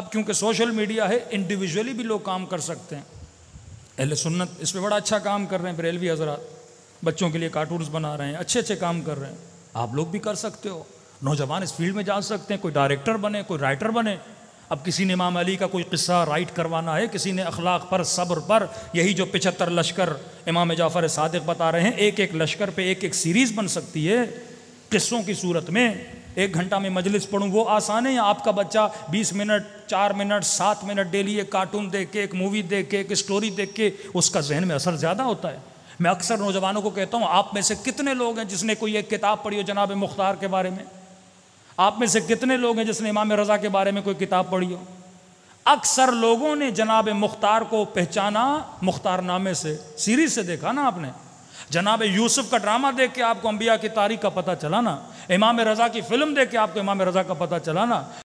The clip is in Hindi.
अब क्योंकि सोशल मीडिया है इंडिविजुअली भी लोग काम कर सकते हैं अहले सुन्नत इस पर बड़ा अच्छा काम कर रहे हैं बरेलवी हजरात बच्चों के लिए कार्टून बना रहे हैं अच्छे अच्छे काम कर रहे हैं आप लोग भी कर सकते हो नौजवान इस फील्ड में जा सकते हैं कोई डायरेक्टर बने कोई राइटर बने अब किसी ने इमाम अली का कोई किस्सा राइट करवाना है किसी ने अखलाक पर सब्र पर यही जो पिछहत्तर लश्कर इमाम जाफ़र सादक बता रहे हैं एक एक लश्कर पे एक एक सीरीज़ बन सकती है किस्सों की सूरत में एक घंटा में मजलिस पढ़ूँ वो आसान है या आपका बच्चा बीस मिनट चार मिनट सात मिनट डेली एक कार्टून देख के एक मूवी देख के एक स्टोरी देख के उसका जहन में असर ज़्यादा होता है मैं अक्सर नौजवानों को कहता हूँ आप में से कितने लोग हैं जिसने कोई एक किताब पढ़ी हो जनाब मुख्तार के बारे में आप में से कितने लोग हैं जिसने इमाम रज़ा के बारे में कोई किताब पढ़ी हो अक्सर लोगों ने जनाब मुख्तार को पहचाना मुख्तार नामे से सीरीज से देखा ना आपने जनाब यूसुफ का ड्रामा देख के आपको अम्बिया की तारीख का पता चला ना इमाम रज़ा की फ़िल्म देख के आपको इमाम रज़ा का पता चला ना